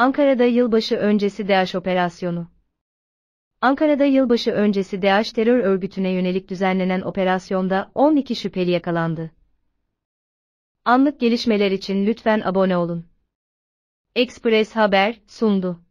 Ankara'da yılbaşı öncesi DAEŞ operasyonu. Ankara'da yılbaşı öncesi DAEŞ terör örgütüne yönelik düzenlenen operasyonda 12 şüpheli yakalandı. Anlık gelişmeler için lütfen abone olun. Express Haber sundu.